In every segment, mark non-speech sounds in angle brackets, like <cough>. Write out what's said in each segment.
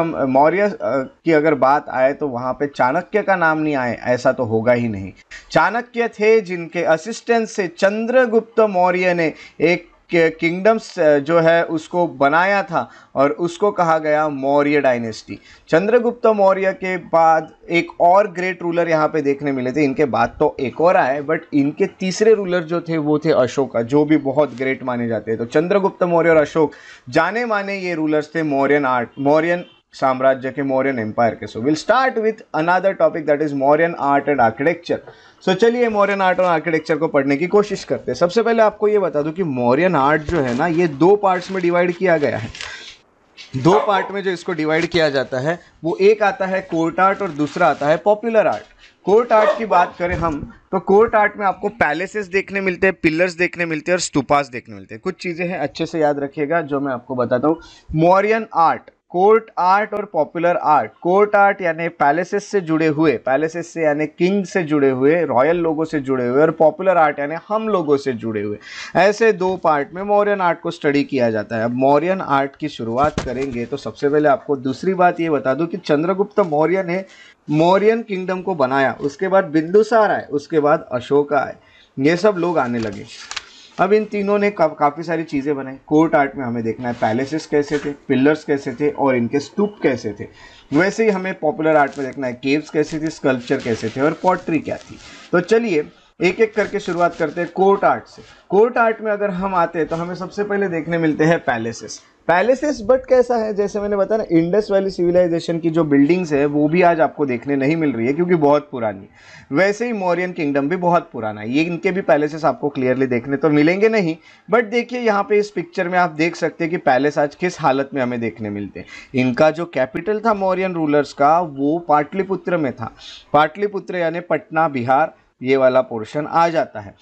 मौर्य की अगर बात आए तो वहाँ पे चाणक्य का नाम नहीं आए ऐसा तो होगा ही नहीं चाणक्य थे जिनके असिस्टेंट से चंद्रगुप्त मौर्य ने एक किंगडम्स जो है उसको बनाया था और उसको कहा गया मौर्य डायनेस्टी चंद्रगुप्त मौर्य के बाद एक और ग्रेट रूलर यहाँ पे देखने मिले थे इनके बाद तो एक और आए बट इनके तीसरे रूलर जो थे वो थे अशोका जो भी बहुत ग्रेट माने जाते हैं तो चंद्रगुप्त मौर्य और अशोक जाने माने ये रूलर्स थे मौर्यन आर्ट मौर्यन साम्राज्य के मौर्यन एम्पायर के so will start with another topic that is Mauryan art and architecture so चलिए मौर्यन आर्ट और आर्किटेक्चर को पढ़ने की कोशिश करते हैं सबसे पहले आपको ये बता दूं कि मौर्यन आर्ट जो है ना ये दो पार्ट्स में डिवाइड किया गया है दो पार्ट में जो इसको डिवाइड किया जाता है वो एक आता है कोर्ट आर्ट और दूसरा आता है पॉपुलर आर्ट कोर्ट आर्ट की बात करें हम तो कोर्ट आर्ट में आपको पैलेसेस देखने मिलते हैं पिलर्स देखने मिलते हैं और स्तूपास देखने मिलते हैं कुछ चीज़ें हैं अच्छे से याद रखिएगा जो मैं आपको बताता हूँ मौर्यन आर्ट कोर्ट आर्ट और पॉपुलर आर्ट कोर्ट आर्ट यानी पैलेसेस से जुड़े हुए पैलेसेस से यानी किंग से जुड़े हुए रॉयल लोगों से जुड़े हुए और पॉपुलर आर्ट यानी हम लोगों से जुड़े हुए ऐसे दो पार्ट में मौर्यन आर्ट को स्टडी किया जाता है अब मौर्यन आर्ट की शुरुआत करेंगे तो सबसे पहले आपको दूसरी बात ये बता दूँ कि चंद्रगुप्त मौर्य ने मौर्यन किंगडम को बनाया उसके बाद बिंदुसार आए उसके बाद अशोका आए ये सब लोग आने लगे अब इन तीनों ने का, काफ़ी सारी चीज़ें बनाई कोर्ट आर्ट में हमें देखना है पैलेसेस कैसे थे पिलर्स कैसे थे और इनके स्तूप कैसे थे वैसे ही हमें पॉपुलर आर्ट में देखना है केव्स कैसे थे स्कल्पचर कैसे थे और पॉटरी क्या थी तो चलिए एक एक करके शुरुआत करते हैं कोर्ट आर्ट से कोर्ट आर्ट में अगर हम आते हैं तो हमें सबसे पहले देखने मिलते हैं पैलेसेस पैलेसेस बट कैसा है जैसे मैंने बताया ना इंडस वैली सिविलाइजेशन की जो बिल्डिंग्स है वो भी आज आपको देखने नहीं मिल रही है क्योंकि बहुत पुरानी वैसे ही मौर्यन किंगडम भी बहुत पुराना है ये इनके भी पैलेसेस आपको क्लियरली देखने तो मिलेंगे नहीं बट देखिए यहाँ पे इस पिक्चर में आप देख सकते हैं कि पैलेस आज किस हालत में हमें देखने मिलते हैं इनका जो कैपिटल था मौर्यन रूलर्स का वो पाटलिपुत्र में था पाटलिपुत्र यानी पटना बिहार ये वाला पोर्शन आ जाता है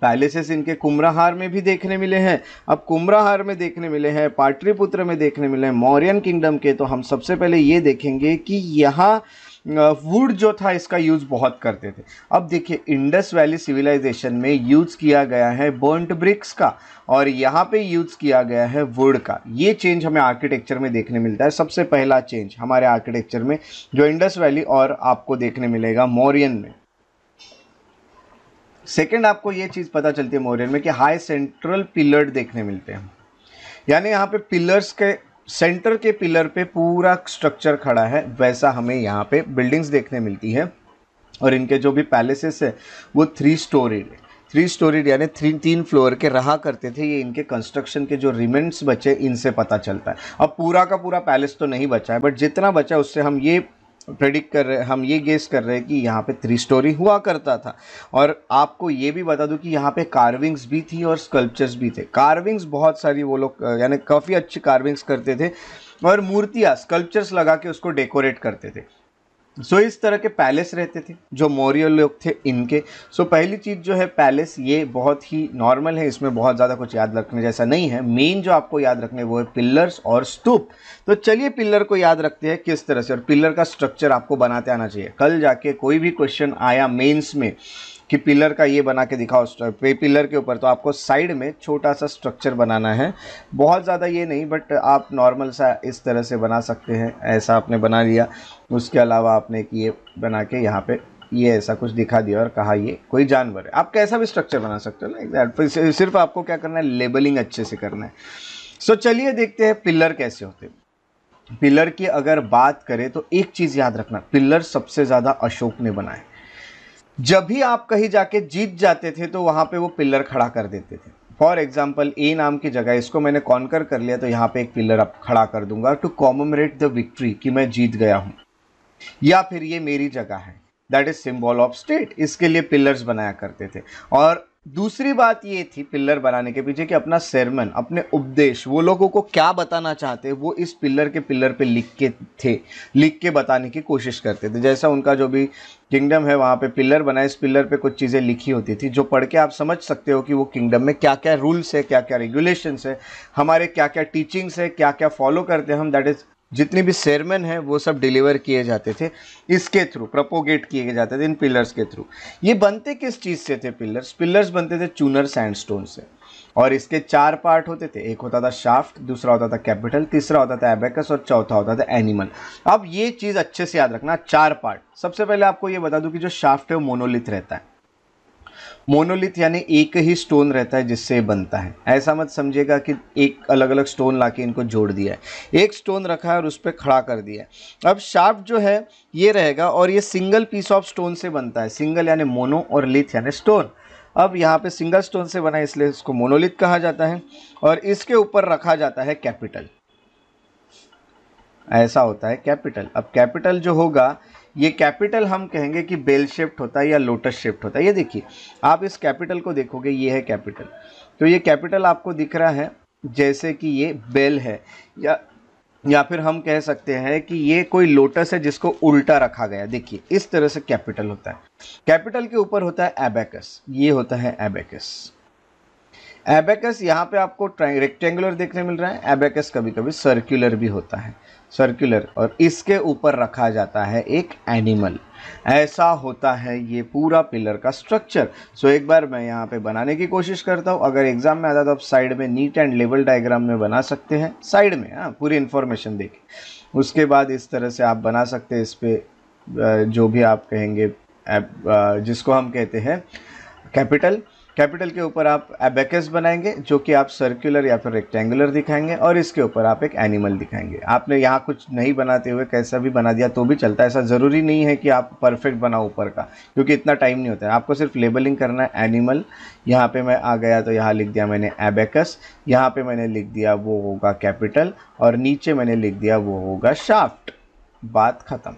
पैलेसेस इनके कुमराहार में भी देखने मिले हैं अब कुमराहार में देखने मिले हैं पाटलिपुत्र में देखने मिले हैं मौर्यन किंगडम के तो हम सबसे पहले ये देखेंगे कि यहाँ वुड जो था इसका यूज़ बहुत करते थे अब देखिए इंडस वैली सिविलाइजेशन में यूज़ किया गया है बर्नड ब्रिक्स का और यहाँ पे यूज़ किया गया है वुड का ये चेंज हमें आर्किटेक्चर में देखने मिलता है सबसे पहला चेंज हमारे आर्किटेक्चर में जो इंडस वैली और आपको देखने मिलेगा मौर्यन में सेकेंड आपको ये चीज़ पता चलती है मोरियन में कि हाई सेंट्रल पिलर देखने मिलते हैं यानी यहाँ पे पिलर्स के सेंटर के पिलर पे पूरा स्ट्रक्चर खड़ा है वैसा हमें यहाँ पे बिल्डिंग्स देखने मिलती है और इनके जो भी पैलेसेस है वो थ्री स्टोरीड थ्री स्टोरीड यानी थ्री तीन फ्लोर के रहा करते थे ये इनके कंस्ट्रक्शन के जो रिमेंट्स बचे इनसे पता चलता है अब पूरा का पूरा पैलेस तो नहीं बचा है बट जितना बचा उससे हम ये प्रेडिक्ट कर रहे हम ये गेस कर रहे हैं कि यहाँ पे थ्री स्टोरी हुआ करता था और आपको ये भी बता दूँ कि यहाँ पे कार्विंग्स भी थी और स्कल्पचर्स भी थे कार्विंग्स बहुत सारी वो लोग यानी काफ़ी अच्छी कार्विंग्स करते थे और मूर्तियाँ स्कल्पचर्स लगा के उसको डेकोरेट करते थे सो इस तरह के पैलेस रहते थे जो मौर्य लोग थे इनके सो पहली चीज़ जो है पैलेस ये बहुत ही नॉर्मल है इसमें बहुत ज़्यादा कुछ याद रखने जैसा नहीं है मेन जो आपको याद रखने वो है पिलर्स और स्तूप तो चलिए पिलर को याद रखते हैं किस तरह से और पिलर का स्ट्रक्चर आपको बनाते आना चाहिए कल जाके कोई भी क्वेश्चन आया मेन्स में कि पिलर का ये बना के दिखाओ पे पिलर के ऊपर तो आपको साइड में छोटा सा स्ट्रक्चर बनाना है बहुत ज़्यादा ये नहीं बट आप नॉर्मल सा इस तरह से बना सकते हैं ऐसा आपने बना लिया उसके अलावा आपने कि ये बना के यहाँ पे ये ऐसा कुछ दिखा दिया और कहा ये कोई जानवर है आप कैसा भी स्ट्रक्चर बना सकते हो ना सिर्फ आपको क्या करना है लेबलिंग अच्छे से करना है सो so, चलिए देखते हैं पिलर कैसे होते हैं पिलर की अगर बात करें तो एक चीज़ याद रखना पिलर सबसे ज़्यादा अशोक ने बनाए जब भी आप कहीं जाके जीत जाते थे तो वहां पे वो पिल्लर खड़ा कर देते थे फॉर एग्जाम्पल ए नाम की जगह इसको मैंने कॉन्कर कर लिया तो यहाँ पे एक पिल्लर अब खड़ा कर दूंगा टू कॉमोमरेट द विक्ट्री कि मैं जीत गया हूँ या फिर ये मेरी जगह है that is symbol of state इसके लिए पिलर्स बनाया करते थे और दूसरी बात ये थी पिल्लर बनाने के पीछे कि अपना सेरमन अपने उपदेश वो लोगों को क्या बताना चाहते वो इस पिल्लर के पिल्लर पे लिख के थे लिख के बताने की कोशिश करते थे जैसा उनका जो भी किंगडम है वहाँ पे पिल्लर बनाए इस पिल्लर पे कुछ चीज़ें लिखी होती थी जो पढ़ के आप समझ सकते हो कि वो किंगडम में क्या क्या रूल्स है क्या क्या रेगुलेशंस है हमारे क्या क्या टीचिंग्स है क्या क्या फॉलो करते हैं हम दैट इज़ जितने भी सेरमन हैं वो सब डिलीवर किए जाते थे इसके थ्रू प्रपोगेट किए जाते थे इन पिलर्स के थ्रू ये बनते किस चीज़ से थे पिलर्स पिलर्स बनते थे चूनर सैंडस्टोन से और इसके चार पार्ट होते थे एक होता था शाफ्ट दूसरा होता था कैपिटल तीसरा होता था एबेकस और चौथा होता था एनिमल अब ये चीज़ अच्छे से याद रखना चार पार्ट सबसे पहले आपको ये बता दूं कि जो शाफ्ट है वो मोनोलिथ रहता है मोनोलिथ यानी एक ही स्टोन रहता है जिससे बनता है ऐसा मत समझेगा कि एक अलग अलग स्टोन ला के इनको जोड़ दिया है एक स्टोन रखा है और उस पर खड़ा कर दिया है अब शार्प जो है ये रहेगा और ये सिंगल पीस ऑफ स्टोन से बनता है सिंगल यानी मोनो और लिथ यानी स्टोन अब यहाँ पे सिंगल स्टोन से बना है इसलिए इसको मोनोलिथ कहा जाता है और इसके ऊपर रखा जाता है कैपिटल ऐसा होता है कैपिटल अब कैपिटल जो होगा ये कैपिटल हम कहेंगे कि बेल शिफ्ट होता है या लोटस शिफ्ट होता है ये देखिए आप इस कैपिटल को देखोगे ये है कैपिटल तो ये कैपिटल आपको दिख रहा है जैसे कि ये बेल है या या फिर हम कह सकते हैं कि ये कोई लोटस है जिसको उल्टा रखा गया देखिए इस तरह से कैपिटल होता है कैपिटल के ऊपर होता है एबेकस ये होता है एबेकस एबेकस यहाँ पे आपको रेक्टेंगुलर देखने मिल रहा है एबेकस कभी कभी सर्कुलर भी होता है सर्कुलर और इसके ऊपर रखा जाता है एक एनिमल ऐसा होता है ये पूरा पिलर का स्ट्रक्चर सो so, एक बार मैं यहाँ पे बनाने की कोशिश करता हूँ अगर एग्जाम में आता तो आप साइड में नीट एंड लेवल डायग्राम में बना सकते हैं साइड में हाँ पूरी इन्फॉर्मेशन देखें उसके बाद इस तरह से आप बना सकते हैं इस पर जो भी आप कहेंगे जिसको हम कहते हैं कैपिटल कैपिटल के ऊपर आप एबेकस बनाएंगे जो कि आप सर्कुलर या फिर रेक्टेंगुलर दिखाएंगे और इसके ऊपर आप एक एनिमल दिखाएंगे आपने यहाँ कुछ नहीं बनाते हुए कैसा भी बना दिया तो भी चलता है ऐसा ज़रूरी नहीं है कि आप परफेक्ट बनाओ ऊपर का क्योंकि इतना टाइम नहीं होता है आपको सिर्फ लेबलिंग करना है एनिमल यहाँ पर मैं आ गया तो यहाँ लिख दिया मैंने एबेकस यहाँ पर मैंने लिख दिया वो होगा कैपिटल और नीचे मैंने लिख दिया वो होगा शाफ्ट बात ख़त्म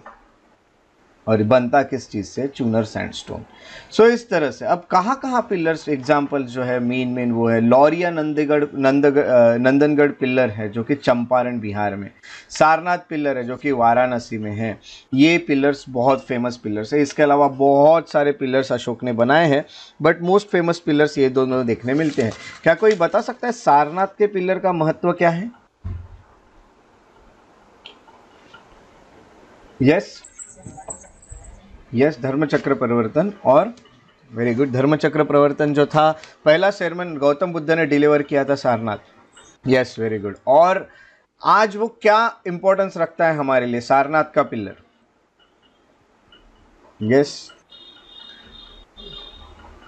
और बनता किस चीज़ से चूनर सैंडस्टोन सो इस तरह से अब कहाँ कहाँ पिलर्स एग्जाम्पल जो है मेन मेन वो है लौरिया नंदगढ़ नंद नंदनगढ़ पिल्लर है जो कि चंपारण बिहार में सारनाथ पिल्लर है जो कि वाराणसी में है ये पिलर्स बहुत फेमस पिलर्स है इसके अलावा बहुत सारे पिलर्स अशोक ने बनाए हैं बट मोस्ट फेमस पिलर्स ये दोनों देखने मिलते हैं क्या कोई बता सकता है सारनाथ के पिलर का महत्व क्या है यस yes? यस धर्मचक्र परिवर्तन और वेरी गुड धर्मचक्र प्रवर्तन जो था पहला सेरमन गौतम बुद्ध ने डिलीवर किया था सारनाथ यस वेरी गुड और आज वो क्या इंपॉर्टेंस रखता है हमारे लिए सारनाथ का पिल्लर यस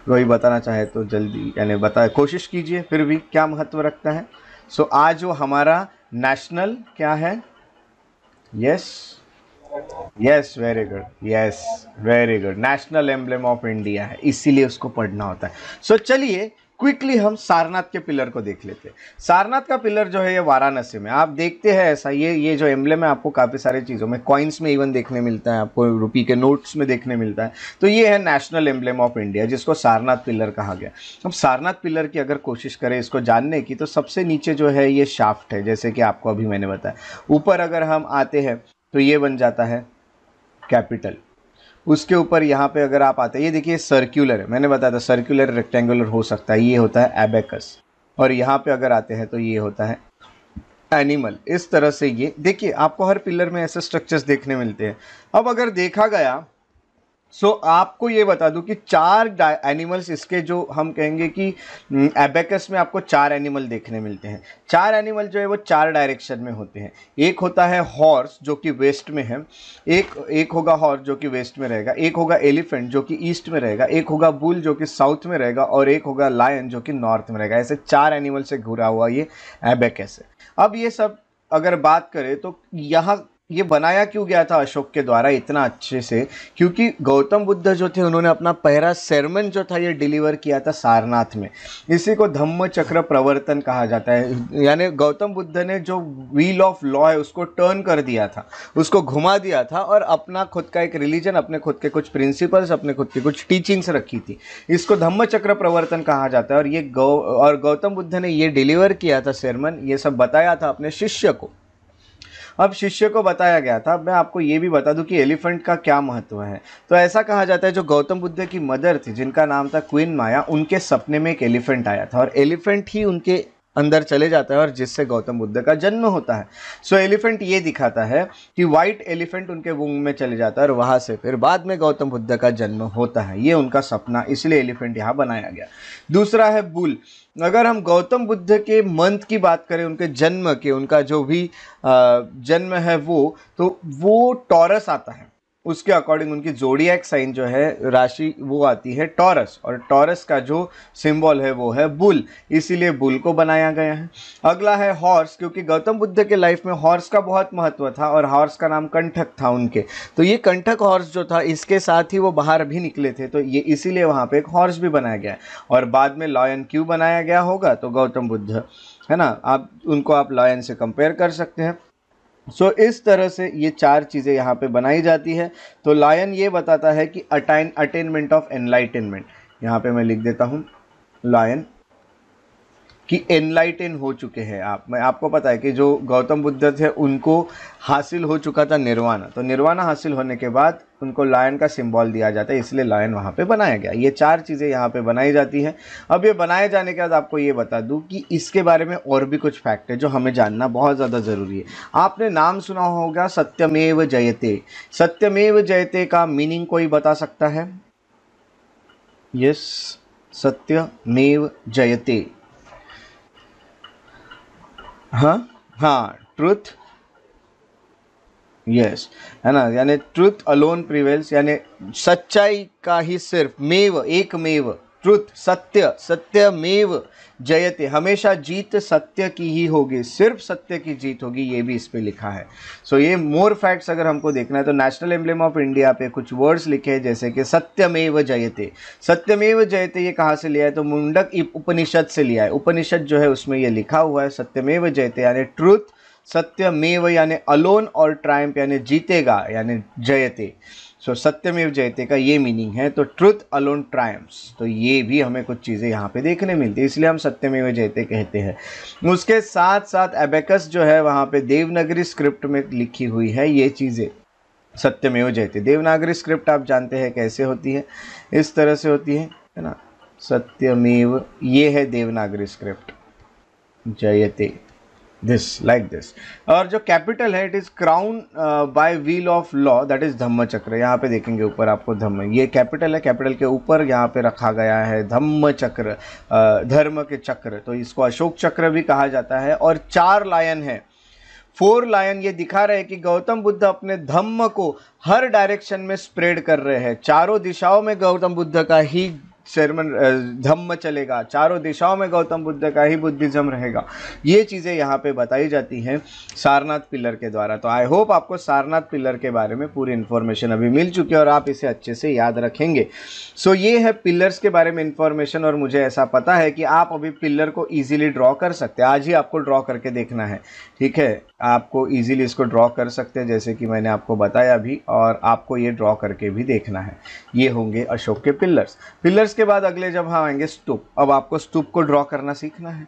वही बताना चाहे तो जल्दी यानी बता कोशिश कीजिए फिर भी क्या महत्व रखता है सो so, आज वो हमारा नेशनल क्या है yes yes, yes very good yes very good national emblem of India है इसीलिए उसको पढ़ना होता है सो so, चलिए क्विकली हम सारनाथ के पिलर को देख लेते हैं सारनाथ का पिलर जो है ये वाराणसी में आप देखते हैं ऐसा ये ये जो एम्बलम है आपको काफ़ी सारे चीज़ों में कॉइन्स में इवन देखने मिलता है आपको रुपी के नोट्स में देखने मिलता है तो ये है नेशनल एम्बलम ऑफ इंडिया जिसको सारनाथ पिलर कहा गया अब सारनाथ पिलर की अगर कोशिश करें इसको जानने की तो सबसे नीचे जो है ये शाफ्ट है जैसे कि आपको अभी मैंने बताया ऊपर अगर हम आते हैं तो ये बन जाता है कैपिटल उसके ऊपर यहाँ पे अगर आप आते हैं ये देखिए सर्कुलर है मैंने बताया था सर्क्यूलर रेक्टेंगुलर हो सकता है ये होता है एबेकस और यहाँ पे अगर आते हैं तो ये होता है एनिमल इस तरह से ये देखिए आपको हर पिलर में ऐसे स्ट्रक्चर्स देखने मिलते हैं अब अगर देखा गया सो so, आपको ये बता दूं कि चार एनिमल्स इसके जो हम कहेंगे कि एबेकस में आपको चार एनिमल देखने मिलते हैं चार एनिमल जो है वो चार डायरेक्शन में होते हैं एक होता है हॉर्स जो कि वेस्ट में है एक एक होगा हॉर्स जो कि वेस्ट में रहेगा एक होगा एलिफेंट जो कि ईस्ट में रहेगा एक होगा बुल जो कि साउथ में रहेगा और एक होगा लायन जो कि नॉर्थ में रहेगा ऐसे चार एनिमल से घुरा हुआ ये एबेकस है अब ये सब अगर बात करें तो यहाँ ये बनाया क्यों गया था अशोक के द्वारा इतना अच्छे से क्योंकि गौतम बुद्ध जो थे उन्होंने अपना पहला सेरमन जो था ये डिलीवर किया था सारनाथ में इसी को धम्म चक्र प्रवर्तन कहा जाता है यानी गौतम बुद्ध ने जो व्हील ऑफ लॉ है उसको टर्न कर दिया था उसको घुमा दिया था और अपना खुद का एक रिलीजन अपने खुद के कुछ प्रिंसिपल्स अपने खुद की कुछ टीचिंग्स रखी थी इसको धम्म चक्र प्रवर्तन कहा जाता है और ये गौ और गौतम बुद्ध ने ये डिलीवर किया था सेरमन ये सब बताया था अपने शिष्य को अब शिष्य को बताया गया था मैं आपको ये भी बता दूं कि एलिफेंट का क्या महत्व है तो ऐसा कहा जाता है जो गौतम बुद्ध की मदर थी जिनका नाम था क्वीन माया उनके सपने में एक एलिफेंट आया था और एलिफेंट ही उनके अंदर चले जाता है और जिससे गौतम बुद्ध का जन्म होता है सो so, एलिफेंट ये दिखाता है कि वाइट एलिफेंट उनके वंग में चले जाता है और वहाँ से फिर बाद में गौतम बुद्ध का जन्म होता है ये उनका सपना इसलिए एलिफेंट यहाँ बनाया गया दूसरा है बुल अगर हम गौतम बुद्ध के मंथ की बात करें उनके जन्म के उनका जो भी जन्म है वो तो वो टॉरस आता है उसके अकॉर्डिंग उनकी जोडियक साइन जो है राशि वो आती है टॉरस और टॉरस का जो सिंबल है वो है बुल इसीलिए बुल को बनाया गया है अगला है हॉर्स क्योंकि गौतम बुद्ध के लाइफ में हॉर्स का बहुत महत्व था और हॉर्स का नाम कंठक था उनके तो ये कंठक हॉर्स जो था इसके साथ ही वो बाहर भी निकले थे तो ये इसीलिए वहाँ पर एक हॉर्स भी बनाया गया और बाद में लॉयन क्यों बनाया गया होगा तो गौतम बुद्ध है ना आप उनको आप लॉयन से कंपेयर कर सकते हैं सो so, इस तरह से ये चार चीज़ें यहाँ पे बनाई जाती है तो लायन ये बताता है कि अटाइन अटेनमेंट ऑफ एनलाइटेनमेंट यहाँ पे मैं लिख देता हूँ लायन कि एनलाइटेन हो चुके हैं आप मैं आपको पता है कि जो गौतम बुद्ध थे उनको हासिल हो चुका था निर्वाणा तो निर्वाणा हासिल होने के बाद उनको लायन का सिंबल दिया जाता है इसलिए लायन वहाँ पे बनाया गया ये चार चीज़ें यहाँ पे बनाई जाती हैं अब ये बनाए जाने के बाद आपको ये बता दूँ कि इसके बारे में और भी कुछ फैक्ट है जो हमें जानना बहुत ज़्यादा ज़रूरी है आपने नाम सुना होगा सत्यमेव जयते सत्यमेव जयते का मीनिंग कोई बता सकता है यस सत्यमेव जयते हाँ हाँ ट्रुथ यस है ना यानी ट्रुथ अलोन प्रिवेल्स यानी सच्चाई का ही सिर्फ मेव एक मेव ट्रुथ सत्य सत्यमेव जयते हमेशा जीत सत्य की ही होगी सिर्फ सत्य की जीत होगी ये भी इस पर लिखा है सो so, ये मोर फैक्ट्स अगर हमको देखना है तो नेशनल एम्बलेम ऑफ इंडिया पे कुछ वर्ड्स लिखे हैं जैसे कि सत्यमेव जयते सत्यमेव जयते ये कहाँ से लिया है तो मुंडक उपनिषद से लिया है उपनिषद जो है उसमें ये लिखा हुआ है सत्यमेव जयते यानी ट्रुथ सत्यमेव यानी अलोन और ट्राइम्प यानी जीतेगा यानी जयते सो सत्यमेव जयते का ये मीनिंग है तो ट्रुथ अलोन ट्रायम्स तो ये भी हमें कुछ चीज़ें यहाँ पे देखने मिलती है इसलिए हम सत्यमेव जयते कहते हैं उसके साथ साथ एबेकस जो है वहाँ पे देवनागरी स्क्रिप्ट में लिखी हुई है ये चीज़ें सत्यमेव जयते देवनागरी स्क्रिप्ट आप जानते हैं कैसे होती है इस तरह से होती है है ना सत्यमेव ये है Devanagari script Jayate this like this और जो कैपिटल है it is crown by wheel of law that is Dhamma Chakra यहाँ पे देखेंगे ऊपर आपको धम्म ये कैपिटल है कैपिटल के ऊपर यहाँ पे रखा गया है धम्म चक्र uh, धर्म के चक्र तो इसको अशोक चक्र भी कहा जाता है और चार लायन है फोर लायन ये दिखा रहे हैं कि गौतम बुद्ध अपने धम्म को हर डायरेक्शन में स्प्रेड कर रहे हैं चारों दिशाओं में गौतम बुद्ध का ही शर्मन धम्म चलेगा चारों दिशाओं में गौतम बुद्ध का ही बुद्धिज्म रहेगा ये चीज़ें यहाँ पे बताई जाती हैं सारनाथ पिलर के द्वारा तो आई होप आपको सारनाथ पिलर के बारे में पूरी इन्फॉर्मेशन अभी मिल चुकी है और आप इसे अच्छे से याद रखेंगे सो ये है पिलर्स के बारे में इन्फॉर्मेशन और मुझे ऐसा पता है कि आप अभी पिलर को ईजिली ड्रॉ कर सकते हैं आज ही आपको ड्रॉ करके देखना है ठीक है आपको ईजिली इसको ड्रॉ कर सकते हैं जैसे कि मैंने आपको बताया अभी और आपको ये ड्रॉ करके भी देखना है ये होंगे अशोक के पिलर्स पिलर्स के बाद अगले जब हम हाँ आएंगे स्तूप अब आपको स्तूप को ड्रॉ करना सीखना है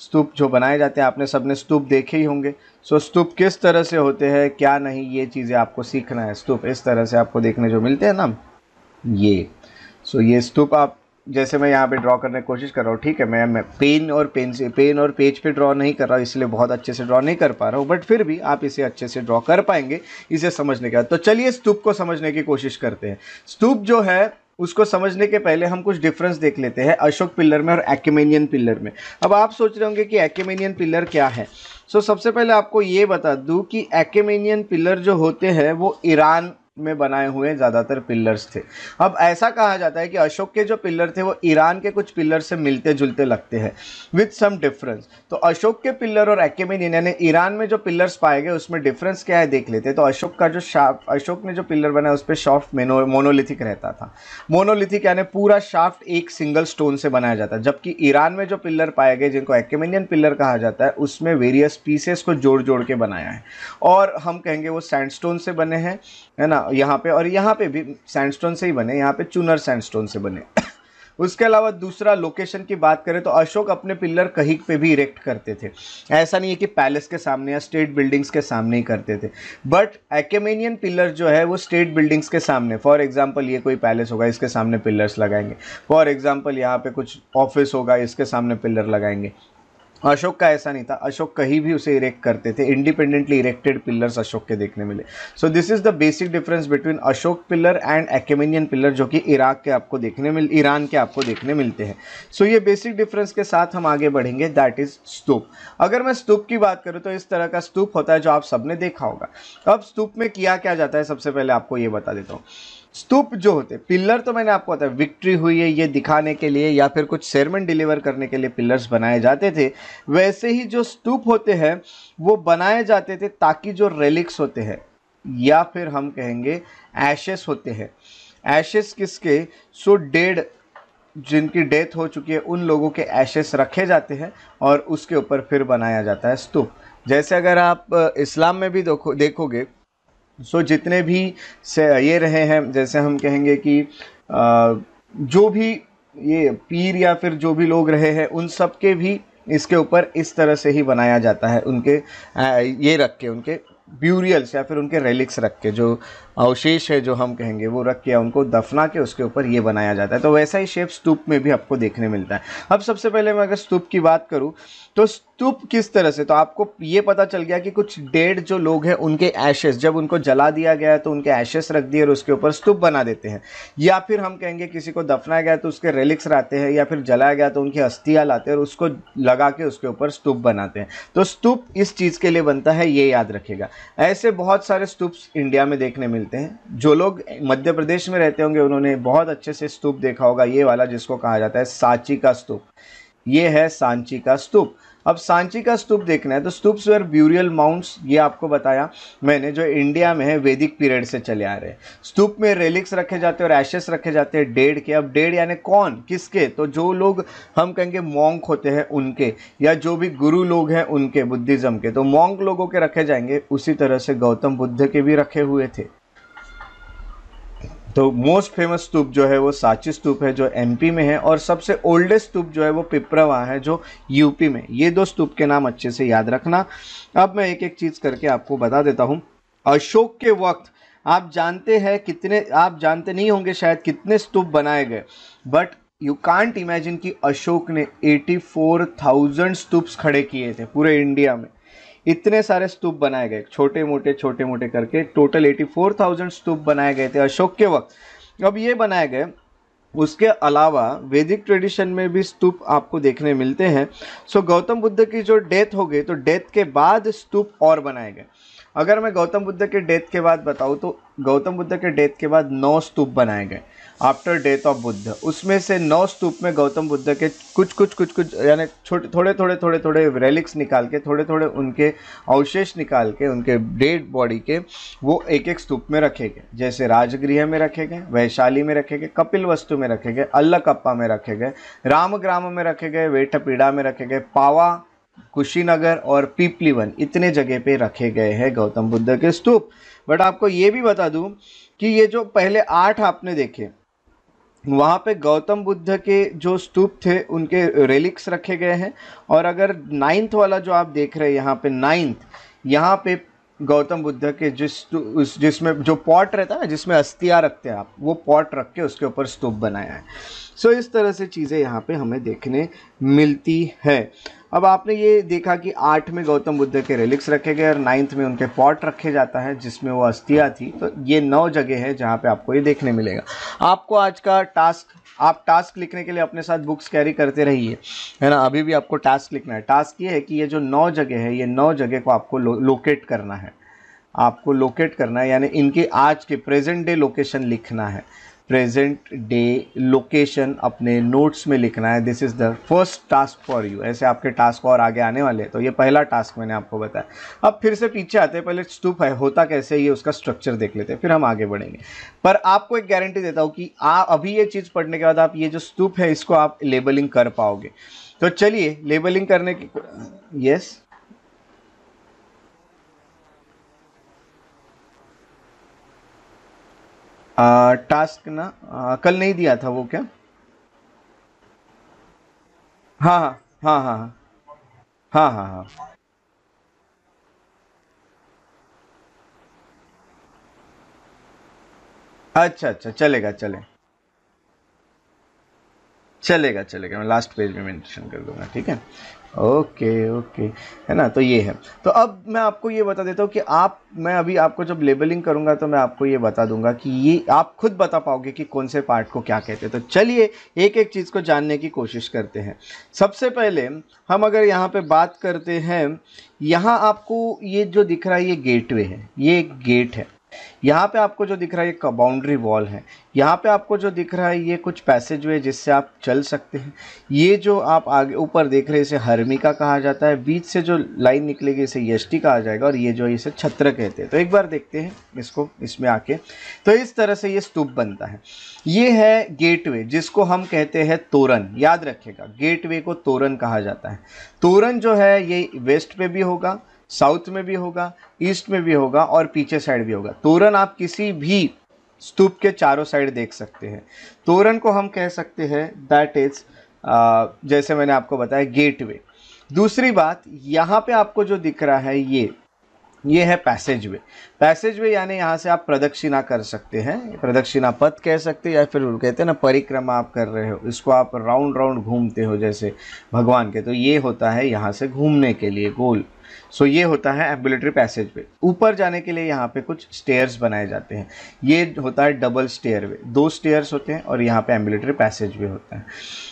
स्तूप जो बनाए जाते हैं आपने सबने स्तूप देखे ही होंगे सो so, स्तूप किस तरह से होते हैं क्या नहीं ये चीज़ें आपको सीखना है स्तूप इस तरह से आपको देखने जो मिलते हैं ना ये सो so, ये स्तूप आप जैसे मैं यहाँ पे ड्रॉ करने की कोशिश कर रहा हूँ ठीक है मैं, मैं पेन और पेन से पेन और पेज पे ड्रॉ नहीं कर रहा हूँ इसलिए बहुत अच्छे से ड्रॉ नहीं कर पा रहा हूँ बट फिर भी आप इसे अच्छे से ड्रॉ कर पाएंगे इसे समझने के बाद तो चलिए स्तूप को समझने की कोशिश करते हैं स्तूप जो है उसको समझने के पहले हम कुछ डिफरेंस देख लेते हैं अशोक पिल्लर में और एक्यूमेनियन पिल्लर में अब आप सोच रहे होंगे कि एक्यूमेनियन पिल्लर क्या है सो so, सबसे पहले आपको ये बता दूँ कि एक्यूमेनियन पिल्लर जो होते हैं वो ईरान में बनाए हुए ज़्यादातर पिलर्स थे अब ऐसा कहा जाता है कि अशोक के जो पिलर थे वो ईरान के कुछ पिलर से मिलते जुलते लगते हैं विथ सम डिफरेंस तो अशोक के पिलर और एकेमिन यानी ईरान में जो पिलर्स पाए गए उसमें डिफरेंस क्या है देख लेते तो अशोक का जो शाफ्ट अशोक ने जो पिलर बनाया उस पर शॉफ्ट मोनोलिथिक रहता था मोनोलिथिक यानी पूरा शाफ्ट एक सिंगल स्टोन से बनाया जाता है जबकि ईरान में जो पिलर पाए गए जिनको एकेमिनियन पिलर कहा जाता है उसमें वेरियस पीसेस को जोड़ जोड़ के बनाया है और हम कहेंगे वो सैंडस्टोन से बने हैं है ना यहाँ यहाँ पे और यहाँ पे भी सैंडस्टोन से ही बने यहाँ पे चुनर सैंडस्टोन से बने <coughs> उसके अलावा दूसरा लोकेशन की बात करें तो अशोक अपने पिल्लर कहीं पे भी इरेक्ट करते थे ऐसा नहीं है कि पैलेस के सामने या स्टेट बिल्डिंग्स के सामने ही करते थे बट एकेमेनियन पिल्लर जो है वो स्टेट बिल्डिंग्स के सामने फॉर एग्जाम्पल ये कोई पैलेस होगा इसके सामने पिल्लर्स लगाएंगे फॉर एग्जाम्पल यहाँ पे कुछ ऑफिस होगा इसके सामने पिल्लर लगाएंगे अशोक का ऐसा नहीं था अशोक कहीं भी उसे इरेक्ट करते थे इंडिपेंडेंटली इरेक्टेड पिलर्स अशोक के देखने मिले so this is the basic difference between Ashoka pillar and Achaemenian pillar जो कि इराक के आपको देखने मिल ईरान के आपको देखने मिलते हैं सो so, ये बेसिक डिफरेंस के साथ हम आगे बढ़ेंगे दैट इज स्तूप अगर मैं स्तूप की बात करूँ तो इस तरह का स्तूप होता है जो आप सबने देखा होगा अब स्तूप में किया क्या जाता है सबसे पहले आपको ये बता देता हूँ स्तूप जो होते पिल्लर तो मैंने आपको बताया विक्ट्री हुई है ये दिखाने के लिए या फिर कुछ सेरमन डिलीवर करने के लिए पिल्लर्स बनाए जाते थे वैसे ही जो स्तूप होते हैं वो बनाए जाते थे ताकि जो रेलिक्स होते हैं या फिर हम कहेंगे एशेस होते हैं एशेस किसके सो डेढ़ जिनकी डेथ हो चुकी है उन लोगों के एशेस रखे जाते हैं और उसके ऊपर फिर बनाया जाता है स्तूप जैसे अगर आप इस्लाम में भी देखो देखोगे सो so, जितने भी से ये रहे हैं जैसे हम कहेंगे कि आ, जो भी ये पीर या फिर जो भी लोग रहे हैं उन सब के भी इसके ऊपर इस तरह से ही बनाया जाता है उनके ये रख के उनके ब्यूरियल्स या फिर उनके रेलिक्स रख के जो अवशेष है जो हम कहेंगे वो रख के उनको दफना के उसके ऊपर ये बनाया जाता है तो वैसा ही शेप स्तूप में भी आपको देखने मिलता है अब सबसे पहले मैं अगर स्तूप की बात करूँ तो स्तूप किस तरह से तो आपको ये पता चल गया कि कुछ डेढ़ जो लोग हैं उनके ऐशेस जब उनको जला दिया गया तो उनके एशेस रख दिए और उसके ऊपर स्तूप बना देते हैं या फिर हम कहेंगे किसी को दफनाया गया तो उसके रेलिक्स लाते हैं या फिर जलाया गया तो उनकी अस्थियाँ लाते हैं और उसको लगा के उसके ऊपर स्तूप बनाते हैं तो स्तूप इस चीज़ के लिए बनता है ये याद रखेगा ऐसे बहुत सारे स्तूप्स इंडिया में देखने मिलते हैं जो लोग मध्य प्रदेश में रहते होंगे उन्होंने बहुत अच्छे से स्तूप देखा होगा ये वाला जिसको कहा जाता है सांची का स्तूप ये है सांची का स्तूप अब सांची का स्तूप देखना है तो स्तूप्स वेयर ब्यूरियल माउंट्स ये आपको बताया मैंने जो इंडिया में है वैदिक पीरियड से चले आ रहे हैं स्तूप में रेलिक्स रखे जाते हैं और एशेस रखे जाते हैं डेढ़ के अब डेढ़ यानी कौन किसके तो जो लोग हम कहेंगे मोंक होते हैं उनके या जो भी गुरु लोग हैं उनके बुद्धिज़्म के तो मोंक लोगों के रखे जाएंगे उसी तरह से गौतम बुद्ध के भी रखे हुए थे तो मोस्ट फेमस स्तूप जो है वो सांची स्तूप है जो एमपी में है और सबसे ओल्डेस्ट स्तूप जो है वो पिपरावा है जो यूपी में ये दो स्तूप के नाम अच्छे से याद रखना अब मैं एक एक चीज़ करके आपको बता देता हूँ अशोक के वक्त आप जानते हैं कितने आप जानते नहीं होंगे शायद कितने स्तूप बनाए गए बट यू कांट इमेजिन कि अशोक ने 84,000 स्तूप्स खड़े किए थे पूरे इंडिया में इतने सारे स्तूप बनाए गए छोटे मोटे छोटे मोटे करके टोटल 84,000 स्तूप बनाए गए थे अशोक के वक्त अब ये बनाए गए उसके अलावा वैदिक ट्रेडिशन में भी स्तूप आपको देखने मिलते हैं सो गौतम बुद्ध की जो डेथ हो गई तो डेथ के बाद स्तूप और बनाए गए अगर मैं गौतम बुद्ध के डेथ के बाद बताऊँ तो गौतम बुद्ध के डेथ के बाद नौ स्तूप बनाए गए आफ्टर डेथ ऑफ बुद्ध उसमें से नौ स्तूप में गौतम बुद्ध के कुछ कुछ कुछ कुछ यानी छोटे थोड़े थोड़े थोड़े थोड़े रेलिक्स निकाल के थोड़े थोड़े उनके अवशेष निकाल के उनके डेड बॉडी के वो एक एक स्तूप में रखे गए जैसे राजगृह में रखे गए वैशाली में रखे गए कपिल वस्तु में रखे गए अल्लाकप्पा में रखे गए रामग्राम में रखे गए वेठपीड़ा में रखे गए पावा कुशीनगर और पीपलीवन इतने जगह पे रखे गए हैं गौतम बुद्ध के स्तूप बट आपको ये भी बता दूं कि ये जो पहले आठ आपने देखे वहाँ पे गौतम बुद्ध के जो स्तूप थे उनके रेलिक्स रखे गए हैं और अगर नाइन्थ वाला जो आप देख रहे हैं यहाँ पे नाइन्थ यहाँ पे गौतम बुद्ध के जिस उस जिसमें जो पॉट रहता है ना जिसमें अस्थियाँ रखते हैं आप वो पॉट रख के उसके ऊपर स्तूप बनाया है सो so, इस तरह से चीज़ें यहाँ पे हमें देखने मिलती है अब आपने ये देखा कि आठ में गौतम बुद्ध के रिलिक्स रखे गए और नाइन्थ में उनके पॉट रखे जाता है जिसमें वो अस्थिया थी तो ये नौ जगह है जहाँ पे आपको ये देखने मिलेगा आपको आज का टास्क आप टास्क लिखने के लिए अपने साथ बुक्स कैरी करते रहिए है ना अभी भी आपको टास्क लिखना है टास्क ये है कि ये जो नौ जगह है ये नौ जगह को आपको लो, लोकेट करना है आपको लोकेट करना है यानी इनके आज के प्रेजेंट डे लोकेशन लिखना है प्रेजेंट डे लोकेशन अपने नोट्स में लिखना है this is the first task for you ऐसे आपके टास्क और आगे आने वाले तो ये पहला टास्क मैंने आपको बताया अब फिर से पीछे आते हैं पहले स्तूप है होता कैसे ये उसका स्ट्रक्चर देख लेते हैं फिर हम आगे बढ़ेंगे पर आपको एक गारंटी देता हूँ कि आ, अभी ये चीज़ पढ़ने के बाद आप ये जो स्तूप है इसको आप लेबलिंग कर पाओगे तो चलिए लेबलिंग करने की यस आ, टास्क ना आ, कल नहीं दिया था वो क्या हाँ हाँ हाँ हाँ हाँ हाँ हाँ हाँ अच्छा अच्छा चलेगा चले चलेगा चलेगा मैं लास्ट पेज में मेंशन कर दूंगा ठीक है ओके ओके है ना तो ये है तो अब मैं आपको ये बता देता हूँ कि आप मैं अभी आपको जब लेबलिंग करूँगा तो मैं आपको ये बता दूंगा कि ये आप खुद बता पाओगे कि कौन से पार्ट को क्या कहते हैं तो चलिए एक एक चीज़ को जानने की कोशिश करते हैं सबसे पहले हम अगर यहाँ पे बात करते हैं यहाँ आपको ये जो दिख रहा है ये गेट है ये एक गेट है यहाँ पे आपको जो दिख रहा है ये बाउंड्री वॉल है यहाँ पे आपको जो दिख रहा है ये कुछ पैसेज हुए जिससे आप चल सकते हैं ये जो आप आगे ऊपर देख रहे हैं इसे हर्मिका कहा जाता है बीच से जो लाइन निकलेगी इसे यष्टी कहा जाएगा और ये जो इसे छत्र कहते हैं तो एक बार देखते हैं इसको इसमें आके तो इस तरह से ये स्तूप बनता है ये है गेट जिसको हम कहते हैं तोरण याद रखेगा गेट को तोरण कहा जाता है तोरण जो है ये वेस्ट पे भी होगा साउथ में भी होगा ईस्ट में भी होगा और पीछे साइड भी होगा तोरण आप किसी भी स्तूप के चारों साइड देख सकते हैं तोरण को हम कह सकते हैं दैट इज जैसे मैंने आपको बताया गेटवे दूसरी बात यहाँ पे आपको जो दिख रहा है ये ये है पैसेज वे पैसेज वे यानी यहाँ से आप प्रदक्षिणा कर सकते हैं प्रदक्षिणा पथ कह सकते हैं या फिर कहते हैं ना परिक्रमा आप कर रहे हो इसको आप राउंड राउंड घूमते हो जैसे भगवान के तो ये होता है यहाँ से घूमने के लिए गोल सो ये होता है एम्बुलेटरी पैसेज वे ऊपर जाने के लिए यहाँ पे कुछ स्टेयर्स बनाए जाते हैं ये होता है डबल स्टेयर वे दो स्टेयर्स होते हैं और यहाँ पे एम्बुलेटरी पैसेज वे होता है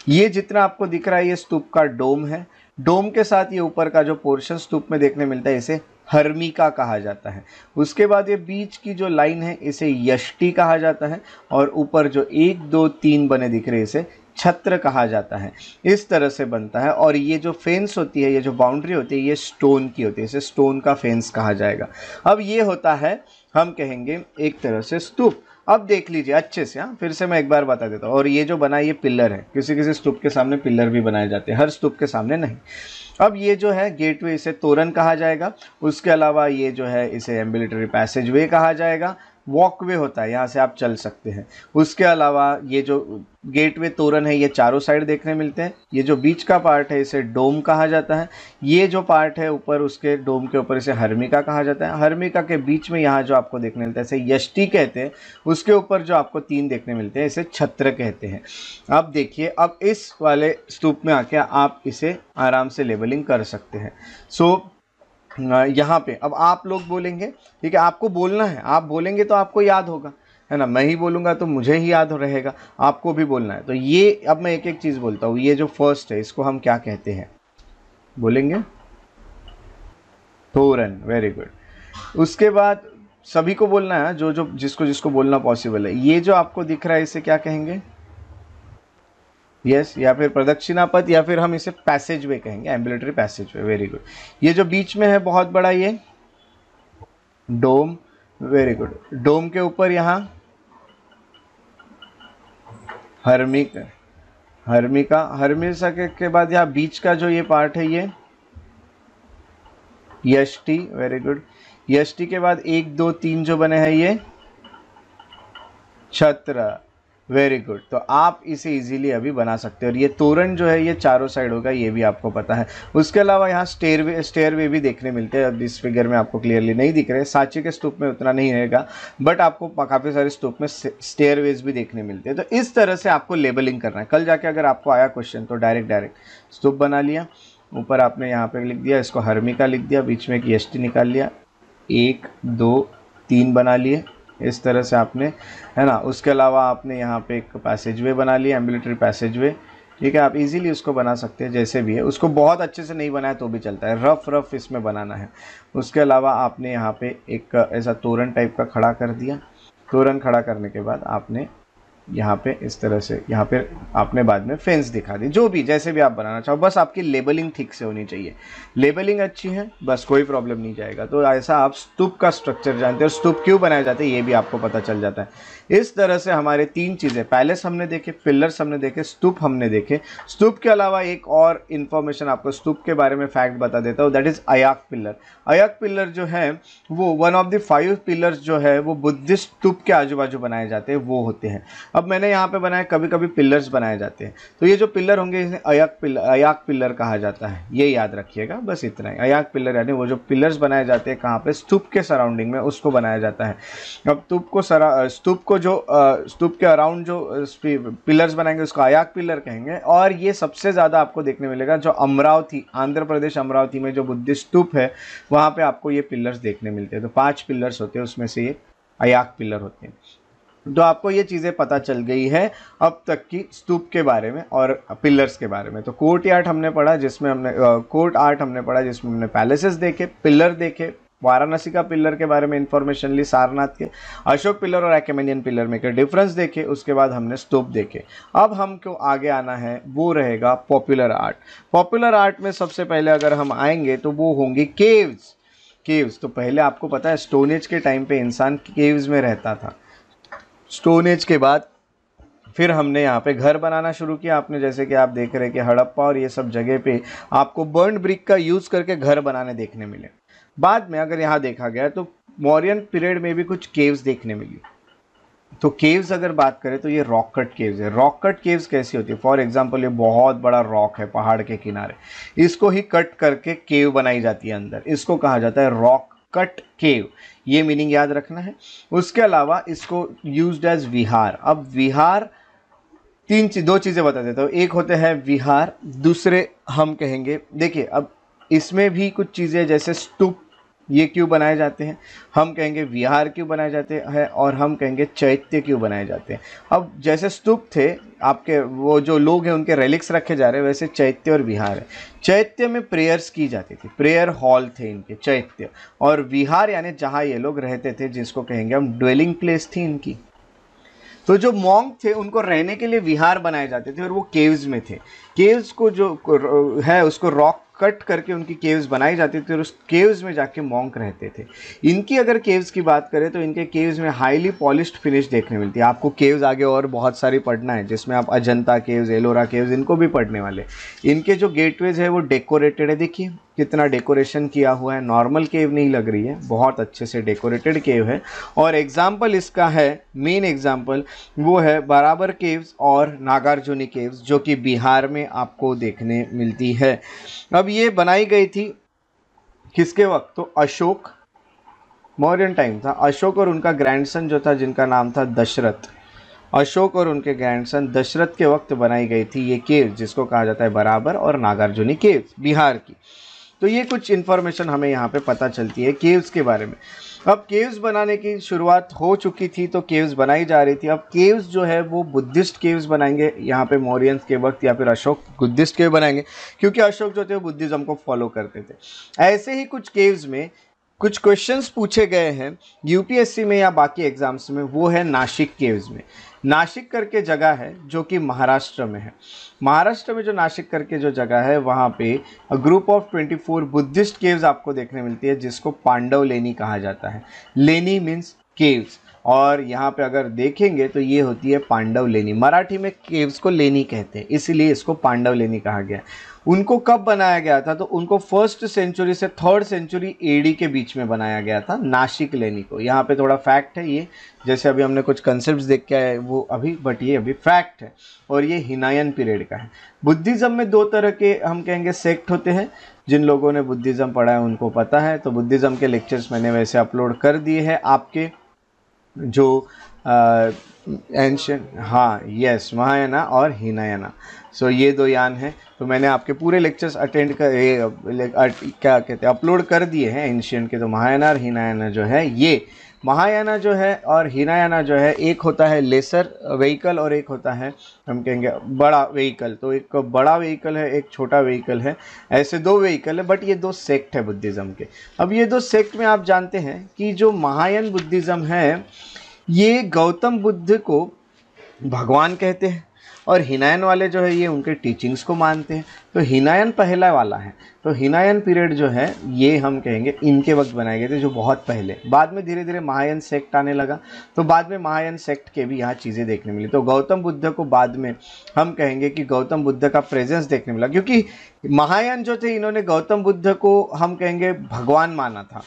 ये जितना आपको दिख रहा है ये स्तूप का डोम है डोम के साथ ये ऊपर का जो पोर्शन स्तूप में देखने मिलता है इसे हर्मिका कहा जाता है उसके बाद ये बीच की जो लाइन है इसे यष्टि कहा जाता है और ऊपर जो एक दो तीन बने दिख रहे हैं इसे छत्र कहा जाता है इस तरह से बनता है और ये जो फेंस होती है ये जो बाउंड्री होती है ये स्टोन की होती है इसे स्टोन का फेंस कहा जाएगा अब ये होता है हम कहेंगे एक तरह से स्तूप अब देख लीजिए अच्छे से हाँ फिर से मैं एक बार बता देता हूँ और ये जो बना ये पिल्लर है किसी किसी स्तूप के सामने पिल्लर भी बनाए जाते हैं हर स्तूप के सामने नहीं अब ये जो है गेटवे इसे तोरण कहा जाएगा उसके अलावा ये जो है इसे एम्बुलेटरी पैसेज वे कहा जाएगा वॉकवे होता है यहाँ से आप चल सकते हैं उसके अलावा ये जो गेटवे तोरण है ये चारों साइड देखने मिलते हैं ये जो बीच का पार्ट है इसे डोम कहा जाता है ये जो पार्ट है ऊपर उसके डोम के ऊपर इसे हर्मिका कहा जाता है हर्मिका के बीच में यहाँ जो आपको देखने मिलता है इसे यष्टि कहते हैं उसके ऊपर जो आपको तीन देखने मिलते हैं इसे छत्र कहते हैं अब देखिए अब इस वाले स्तूप में आके आप इसे आराम से लेबलिंग कर सकते हैं सो so, यहाँ पे अब आप लोग बोलेंगे ठीक है आपको बोलना है आप बोलेंगे तो आपको याद होगा है ना मैं ही बोलूँगा तो मुझे ही याद रहेगा आपको भी बोलना है तो ये अब मैं एक एक चीज़ बोलता हूँ ये जो फर्स्ट है इसको हम क्या कहते हैं बोलेंगे तोरन वेरी गुड उसके बाद सभी को बोलना है जो जो जिसको जिसको बोलना पॉसिबल है ये जो आपको दिख रहा है इसे क्या कहेंगे यस yes, या फिर प्रदक्षिणा पथ या फिर हम इसे पैसेज वे कहेंगे ambulatory passage way very good ये जो बीच में है बहुत बड़ा ये डोम वेरी गुड डोम के ऊपर यहाँ हर्मिक हर्मिका हर्मिसा के, के बाद यहाँ बीच का जो ये पार्ट है ये टी वेरी गुड टी के बाद एक दो तीन जो बने हैं ये छत्र वेरी गुड तो आप इसे इजीली अभी बना सकते हो और ये तोरण जो है ये चारों साइड होगा ये भी आपको पता है उसके अलावा यहाँ स्टेरवे स्टेयरवे भी देखने मिलते हैं अब इस फिगर में आपको क्लियरली नहीं दिख रहे सांची के स्तूप में उतना नहीं रहेगा बट आपको काफ़ी सारे स्तूप में स्टेयरवेज भी देखने मिलते हैं तो इस तरह से आपको लेबलिंग करना है कल जाके अगर आपको आया क्वेश्चन तो डायरेक्ट डायरेक्ट स्तूप बना लिया ऊपर आपने यहाँ पर लिख दिया इसको हर्मिका लिख दिया बीच में एक यष्टि निकाल लिया एक दो तीन बना लिए इस तरह से आपने है ना उसके अलावा आपने यहाँ पे एक पैसेज वे बना लिया एम्बुलेटरी पैसेज वे ठीक है आप इजीली उसको बना सकते हैं जैसे भी है उसको बहुत अच्छे से नहीं बनाया तो भी चलता है रफ रफ इसमें बनाना है उसके अलावा आपने यहाँ पे एक ऐसा तोरण टाइप का खड़ा कर दिया तोरण खड़ा करने के बाद आपने यहाँ पे इस तरह से यहाँ पे आपने बाद में फेंस दिखा दी जो भी जैसे भी आप बनाना चाहो बस आपकी लेबलिंग ठीक से होनी चाहिए लेबलिंग अच्छी है बस कोई प्रॉब्लम नहीं जाएगा तो ऐसा आप स्तूप का स्ट्रक्चर जानते हो स्तूप क्यों बनाए जाते हैं ये भी आपको पता चल जाता है इस तरह से हमारे तीन चीज़ें पैलेस हमने देखे पिलर्स हमने देखे स्तूप हमने देखे स्तूप के अलावा एक और इन्फॉर्मेशन आपको स्तूप के बारे में फैक्ट बता देता हूँ that is Ayaka pillar Ayaka pillar जो है वो one of the five pillars जो है वो बुद्धिस्ट स्तूप के आजू बाजू बनाए जाते हैं वो होते हैं अब मैंने यहाँ पे बनाए कभी कभी पिलर्स बनाए जाते हैं तो ये जो पिलर होंगे इन्हें अयाक पिलर अयाक पिलर कहा जाता है ये याद रखिएगा बस इतना ही अयाक पिलर यानी वो जो पिलर्स बनाए जाते हैं कहाँ पे स्तूप के सराउंडिंग में उसको बनाया जाता है अब स्तूप को सरा स्तूप को जो स्तूप के अराउंड जो पिलर्स बनाएंगे उसको आयाक पिलर कहेंगे और ये सबसे ज़्यादा आपको देखने मिलेगा जो अमरावती आंध्र प्रदेश अमरावती में जो बुद्धिस्ट स्तूप है वहाँ पे आपको ये पिलर्स देखने मिलते हैं तो पांच पिलर्स होते हैं उसमें से ये अयाक पिलर होते हैं तो आपको ये चीज़ें पता चल गई है अब तक की स्तूप के बारे में और पिलर्स के बारे में तो कोर्ट आर्ट हमने पढ़ा जिसमें हमने कोर्ट आर्ट हमने पढ़ा जिसमें हमने पैलेसेस देखे पिलर देखे वाराणसी का पिलर के बारे में इन्फॉर्मेशन ली सारनाथ के अशोक पिलर और एकेमेनियन पिलर में के डिफरेंस देखे उसके बाद हमने स्तूप देखे अब हमको आगे आना है वो रहेगा पॉपुलर आर्ट पॉपुलर आर्ट में सबसे पहले अगर हम आएंगे तो वो होंगी केव्स केव्स तो पहले आपको पता है स्टोनेज के टाइम पर इंसान केव्स में रहता था स्टोनेज के बाद फिर हमने यहाँ पे घर बनाना शुरू किया आपने जैसे कि आप देख रहे हैं कि हड़प्पा और ये सब जगह पे आपको बर्न ब्रिक का यूज़ करके घर बनाने देखने मिले बाद में अगर यहाँ देखा गया तो मौर्यन पीरियड में भी कुछ केव्स देखने मिली तो केव्स अगर बात करें तो ये रॉक कट केव्स है रॉक कट केव्स कैसी होती है फॉर एग्जाम्पल ये बहुत बड़ा रॉक है पहाड़ के किनारे इसको ही कट करके केव बनाई जाती है अंदर इसको कहा जाता है रॉक कट केव ये मीनिंग याद रखना है उसके अलावा इसको यूज एज विहार अब विहार तीन चीज दो चीज़ें बता देता हूँ एक होते हैं विहार दूसरे हम कहेंगे देखिए अब इसमें भी कुछ चीज़ें जैसे स्तूप ये क्यों बनाए जाते हैं हम कहेंगे विहार क्यों बनाए जाते हैं और हम कहेंगे चैत्य क्यों बनाए जाते हैं अब जैसे स्तूप थे आपके वो जो लोग हैं उनके रेलिक्स रखे जा रहे हैं वैसे चैत्य और विहार है चैत्य में प्रेयर्स की जाती थी प्रेयर हॉल थे इनके चैत्य और विहार यानी जहाँ ये लोग रहते थे जिसको कहेंगे हम ड्वेलिंग प्लेस थी इनकी तो जो मॉन्ग थे उनको रहने के लिए विहार बनाए जाते थे और वो केव्स में थे केव्स को जो है उसको रॉक कट करके उनकी केव्स बनाई जाती थी और उस केव्स में जाके मॉन्क रहते थे इनकी अगर केव्स की बात करें तो इनके केव्स में हाईली पॉलिश्ड फिनिश देखने मिलती है आपको केव्स आगे और बहुत सारी पढ़ना है जिसमें आप अजंता केव्स एलोरा केव्स इनको भी पढ़ने वाले इनके जो गेटवेज है वो डेकोरेटेड है देखिए कितना डेकोरेशन किया हुआ है नॉर्मल केव नहीं लग रही है बहुत अच्छे से डेकोरेटेड केव है और एग्जाम्पल इसका है मेन एग्जाम्पल वो है बराबर केव्स और नागार्जुनी केव्स जो कि बिहार में आपको देखने मिलती है अब ये बनाई गई थी किसके वक्त तो अशोक मॉडर्न टाइम था अशोक और उनका ग्रैंडसन जो था जिनका नाम था दशरथ अशोक और उनके ग्रैंडसन दशरथ के वक्त बनाई गई थी ये केव जिसको कहा जाता है बराबर और नागार्जुनी केव बिहार की तो ये कुछ इन्फॉर्मेशन हमें यहाँ पे पता चलती है केव्स के बारे में अब केव्स बनाने की शुरुआत हो चुकी थी तो केव्स बनाई जा रही थी अब केव्स जो है वो बुद्धिस्ट केव्स बनाएंगे यहाँ पे मौर्यंस के वक्त या फिर अशोक बुद्धिस्ट केव बनाएंगे क्योंकि अशोक जो थे वो बुद्धिज़्म को फॉलो करते थे ऐसे ही कुछ केव्स में कुछ क्वेश्चंस पूछे गए हैं यूपीएससी में या बाकी एग्ज़ाम्स में वो है नासिक केव्स में नासिक करके जगह है जो कि महाराष्ट्र में है महाराष्ट्र में जो नासिक करके जो जगह है वहाँ पे ग्रुप ऑफ 24 बुद्धिस्ट केव्स आपको देखने मिलती है जिसको पांडव लेनी कहा जाता है लेनी मीन्स केव्स और यहाँ पे अगर देखेंगे तो ये होती है पांडव लेनी मराठी में केव्स को लेनी कहते हैं इसीलिए इसको पांडव लेनी कहा गया है उनको कब बनाया गया था तो उनको फर्स्ट सेंचुरी से थर्ड सेंचुरी एडी के बीच में बनाया गया था नासिक लेनी को यहाँ पे थोड़ा फैक्ट है ये जैसे अभी हमने कुछ कंसेप्ट देख के आए वो अभी बट ये अभी फैक्ट है और ये हिनायन पीरियड का है बुद्धिज़्म में दो तरह के हम कहेंगे सेक्ट होते हैं जिन लोगों ने बुद्धिज़्म पढ़ा है उनको पता है तो बुद्धिज़्म के लेक्चर्स मैंने वैसे अपलोड कर दिए हैं आपके जो एंशन हाँ यस महायाना और हीनायाना सो so, ये दो यान हैं तो मैंने आपके पूरे लेक्चर्स अटेंड कर ए, क्या कहते हैं अपलोड कर दिए हैं एंशियन के तो महायाना और हीनायाना जो है ये महायाना जो है और हीनायाना जो है एक होता है लेसर व्हीकल और एक होता है हम कहेंगे बड़ा व्हीकल तो एक बड़ा व्हीकल है एक छोटा व्हीकल है ऐसे दो व्हीकल है बट ये दो सेक्ट है बुद्धिज़्म के अब ये दो सेक्ट में आप जानते हैं कि जो महायान बुद्धिज़्म है ये गौतम बुद्ध को भगवान कहते हैं और हिनायन वाले जो है ये उनके टीचिंग्स को मानते हैं तो हिनायन पहला वाला है तो हिनायन पीरियड जो है ये हम कहेंगे इनके वक्त बनाए गए थे जो बहुत पहले बाद में धीरे धीरे महायन सेक्ट आने लगा तो बाद में महायन सेक्ट के भी यहाँ चीज़ें देखने मिली तो गौतम बुद्ध को बाद में हम कहेंगे कि गौतम बुद्ध का प्रेजेंस देखने मिला क्योंकि महायन जो थे इन्होंने गौतम बुद्ध को हम कहेंगे भगवान माना था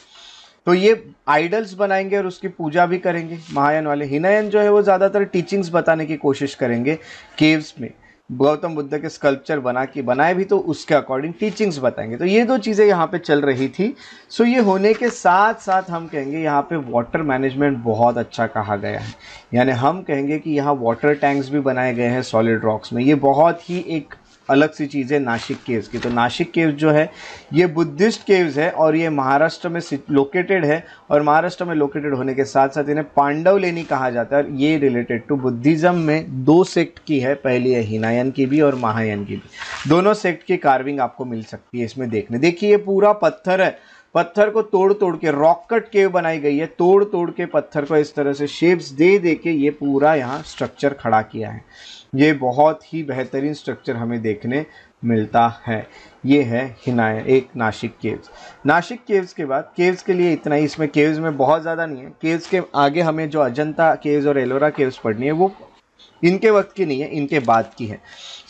तो ये आइडल्स बनाएंगे और उसकी पूजा भी करेंगे महायान वाले हिनायन जो है वो ज़्यादातर टीचिंग्स बताने की कोशिश करेंगे केव्स में गौतम बुद्ध के स्कल्पचर बना के बनाए भी तो उसके अकॉर्डिंग टीचिंग्स बताएंगे तो ये दो चीज़ें यहाँ पे चल रही थी सो ये होने के साथ साथ हम कहेंगे यहाँ पे वाटर मैनेजमेंट बहुत अच्छा कहा गया है यानी हम कहेंगे कि यहाँ वाटर टैंक्स भी बनाए गए हैं सॉलिड रॉक्स में ये बहुत ही एक अलग सी चीज़ है नासिक केव्स की तो नासिक केव्स जो है ये बुद्धिस्ट केव्स है और ये महाराष्ट्र में लोकेटेड है और महाराष्ट्र में लोकेटेड होने के साथ साथ इन्हें पांडव लेनी कहा जाता है और ये रिलेटेड टू बुद्धिज़्म में दो सेक्ट की है पहली है हिनायन की भी और महायन की भी दोनों सेक्ट की कार्विंग आपको मिल सकती है इसमें देखने देखिए ये पूरा पत्थर है पत्थर को तोड़ तोड़ के रॉकट केव बनाई गई है तोड़ तोड़ के पत्थर को इस तरह से शेप्स दे दे के ये पूरा यहाँ स्ट्रक्चर खड़ा किया है ये बहुत ही बेहतरीन स्ट्रक्चर हमें देखने मिलता है ये है हिनाया एक नाशिक केव्स नाशिक केव्स के बाद केव्स के लिए इतना ही इसमें केव्स में बहुत ज़्यादा नहीं है केव्स के आगे हमें जो अजंता केव्स और एलोरा केव्स पढ़नी है वो इनके वक्त की नहीं है इनके बाद की है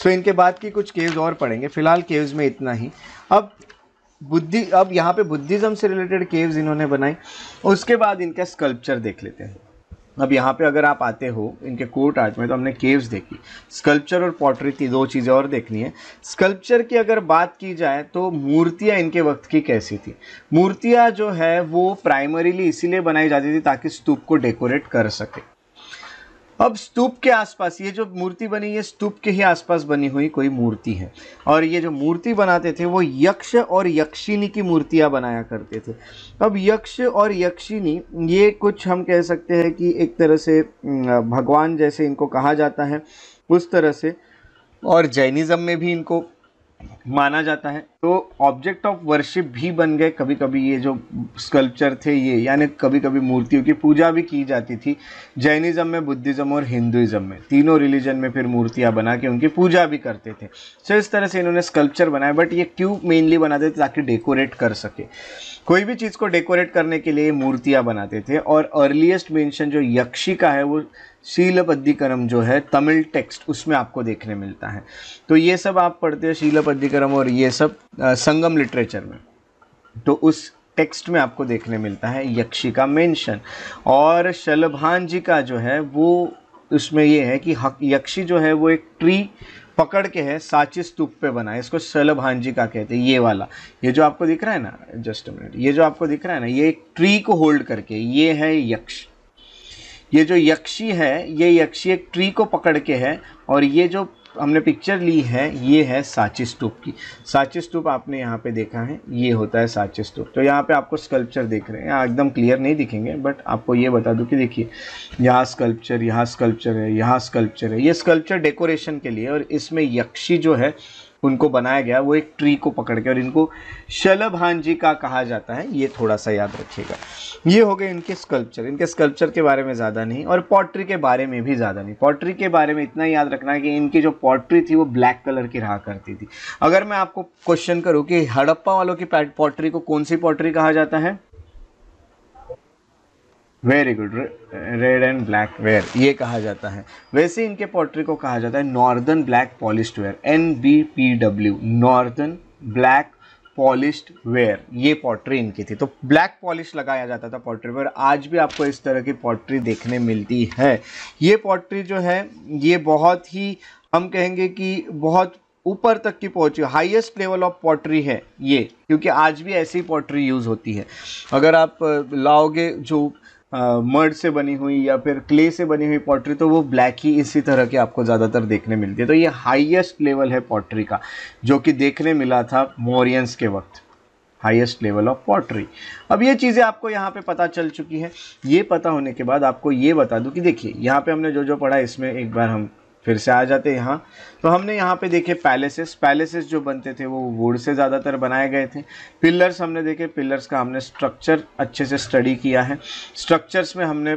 सो इनके बाद की कुछ केव्स और पढ़ेंगे फिलहाल केव्स में इतना ही अब बुद्धि अब यहाँ पे बुद्धिज़्म से रिलेटेड केव्स इन्होंने बनाई उसके बाद इनका स्कल्पचर देख लेते हैं अब यहाँ पे अगर आप आते हो इनके कोर्ट आर्ट में तो हमने केव्स देखी स्कल्पचर और पॉटरी थी दो चीज़ें और देखनी है स्कल्पचर की अगर बात की जाए तो मूर्तियाँ इनके वक्त की कैसी थी मूर्तियाँ जो है वो प्राइमरीली इसीलिए बनाई जाती थी ताकि स्तूप को डेकोरेट कर सके अब स्तूप के आसपास ये जो मूर्ति बनी ये स्तूप के ही आसपास बनी हुई कोई मूर्ति है और ये जो मूर्ति बनाते थे वो यक्ष और यक्षिनी की मूर्तियाँ बनाया करते थे अब यक्ष और यक्षिनी ये कुछ हम कह सकते हैं कि एक तरह से भगवान जैसे इनको कहा जाता है उस तरह से और जैनिज़्म में भी इनको माना जाता है तो ऑब्जेक्ट ऑफ वर्शिप भी बन गए कभी कभी ये जो स्कल्पचर थे ये यानी कभी कभी मूर्तियों की पूजा भी की जाती थी जैनिज़्म में बुद्धिज़्म और हिंदुज़्म में तीनों रिलीजन में फिर मूर्तियाँ बना के उनकी पूजा भी करते थे सो इस तरह से इन्होंने स्कल्पचर बनाया बट ये क्यों मेनली बनाते थे ताकि डेकोरेट कर सके कोई भी चीज़ को डेकोरेट करने के लिए मूर्तियाँ बनाते थे और अर्लीस्ट मेंशन जो यक्षी का है वो शीलपद्धिकरम जो है तमिल टेक्स्ट उसमें आपको देखने मिलता है तो ये सब आप पढ़ते हो शीलपद्धिकरम और ये सब संगम लिटरेचर में तो उस टेक्स्ट में आपको देखने मिलता है यक्षी का मेंशन और शलभान जी का जो है वो उसमें ये है कि यक्षी जो है वो एक ट्री पकड़ के है साची स्तूप पे बना है इसको शलभान जी का कहते हैं ये वाला ये जो आपको दिख रहा है ना जस्ट मिनट ये जो आपको दिख रहा है ना ये एक ट्री को होल्ड करके ये है यक्ष ये जो यक्षी है ये यक्षी एक ट्री को पकड़ के है और ये जो हमने पिक्चर ली है ये है साची स्तूप की साची स्तूप आपने यहाँ पे देखा है ये होता है साची स्तूप तो यहाँ पे आपको स्कल्पचर देख रहे हैं एकदम क्लियर नहीं दिखेंगे बट आपको ये बता दूँ कि देखिए यहाँ स्कल्पचर यहाँ स्कल्पचर है यहाँ स्कल्पचर है ये स्कल्पचर डेकोरेशन के लिए और इसमें यक्षी जो है उनको बनाया गया वो एक ट्री को पकड़ के और इनको शलभांजी का कहा जाता है ये थोड़ा सा याद रखिएगा ये हो गए इनके स्कल्पचर इनके स्कल्पचर के बारे में ज़्यादा नहीं और पॉट्री के बारे में भी ज़्यादा नहीं पॉट्री के बारे में इतना याद रखना है कि इनकी जो पॉट्री थी वो ब्लैक कलर की रहा करती थी अगर मैं आपको क्वेश्चन करूँ कि हड़प्पा वालों की पॉट्री को कौन सी पॉट्री कहा जाता है very good red and black ware ये कहा जाता है वैसे इनके पोट्री को कहा जाता है northern black polished ware N B P W northern black polished ware ये पॉट्री इनकी थी तो ब्लैक पॉलिश लगाया जाता था पॉटरी पर आज भी आपको इस तरह की पॉटरी देखने मिलती है ये पॉटरी जो है ये बहुत ही हम कहेंगे कि बहुत ऊपर तक की पहुंची हाईएस्ट लेवल ऑफ पॉटरी है ये क्योंकि आज भी ऐसी पॉटरी यूज़ होती है अगर आप लाओगे जो मर्ड से बनी हुई या फिर क्ले से बनी हुई पॉटरी तो वो ब्लैक ही इसी तरह के आपको ज़्यादातर देखने मिलती है तो ये हाईएस्ट लेवल है पॉटरी का जो कि देखने मिला था मोरियंस के वक्त हाईएस्ट लेवल ऑफ पॉटरी अब ये चीज़ें आपको यहाँ पे पता चल चुकी हैं ये पता होने के बाद आपको ये बता दूँ कि देखिए यहाँ पे हमने जो जो पढ़ा इसमें एक बार हम फिर से आ जाते यहाँ तो हमने यहाँ पे देखे पैलेसेस पैलेसेस जो बनते थे वो वुड से ज़्यादातर बनाए गए थे पिलर्स हमने देखे पिलर्स का हमने स्ट्रक्चर अच्छे से स्टडी किया है स्ट्रक्चर्स में हमने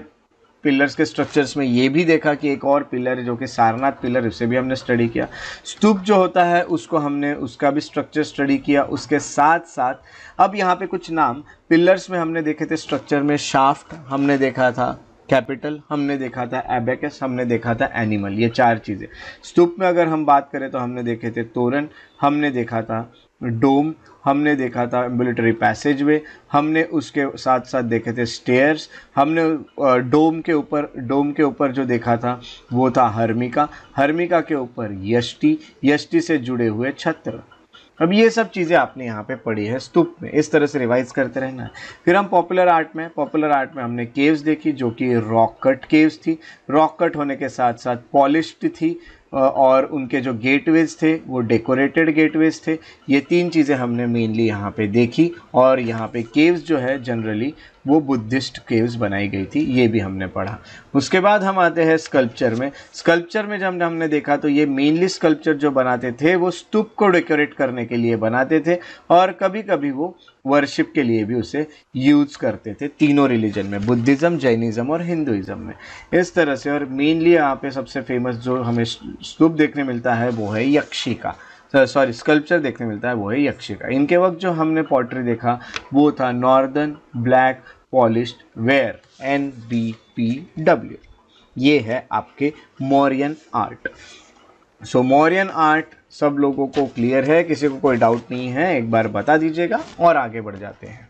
पिलर्स के स्ट्रक्चर्स में ये भी देखा कि एक और पिलर जो कि सारनाथ पिलर उसे भी हमने स्टडी किया स्तूप जो होता है उसको हमने उसका भी स्ट्रक्चर स्टडी किया उसके साथ साथ अब यहाँ पे कुछ नाम पिलर्स में हमने देखे थे स्ट्रक्चर में शाफ्ट हमने देखा था कैपिटल हमने देखा था एबेकस हमने देखा था एनिमल ये चार चीज़ें स्तूप में अगर हम बात करें तो हमने देखे थे तोरण हमने देखा था डोम हमने देखा था मिलिट्री पैसेज वे हमने उसके साथ साथ देखे थे स्टेयर्स हमने डोम के ऊपर डोम के ऊपर जो देखा था वो था हर्मिका हर्मिका के ऊपर यष्टि यष्टि से जुड़े हुए छत्र अब ये सब चीज़ें आपने यहाँ पे पढ़ी है स्तूप में इस तरह से रिवाइज करते रहना है फिर हम पॉपुलर आर्ट में पॉपुलर आर्ट में हमने केव्स देखी जो कि रॉक कट केव्स थी रॉक कट होने के साथ साथ पॉलिश्ड थी और उनके जो गेटवेज थे वो डेकोरेटेड गेटवेज थे ये तीन चीज़ें हमने मेनली यहाँ पे देखी और यहाँ पे केव्स जो है जनरली वो बुद्धिस्ट केव्स बनाई गई थी ये भी हमने पढ़ा उसके बाद हम आते हैं स्कल्पचर में स्कल्पचर में जब हमने देखा तो ये मेनली स्कल्पचर जो बनाते थे वो स्तूप को डेकोरेट करने के लिए बनाते थे और कभी कभी वो वर्शिप के लिए भी उसे यूज करते थे तीनों रिलीजन में बुद्धिज़्म जैनिज़्म और हिंदुज़्म में इस तरह से और मेनली यहाँ पे सबसे फेमस जो हमें स्तूप देखने मिलता है वो है यक्षिका सॉरी स्कल्पचर देखने मिलता है वो है यक्षिका इनके वक्त जो हमने पॉटरी देखा वो था northern black polished ware N B P W ये है आपके Mauryan art so Mauryan art सब लोगों को क्लियर है किसी को कोई डाउट नहीं है एक बार बता दीजिएगा और आगे बढ़ जाते हैं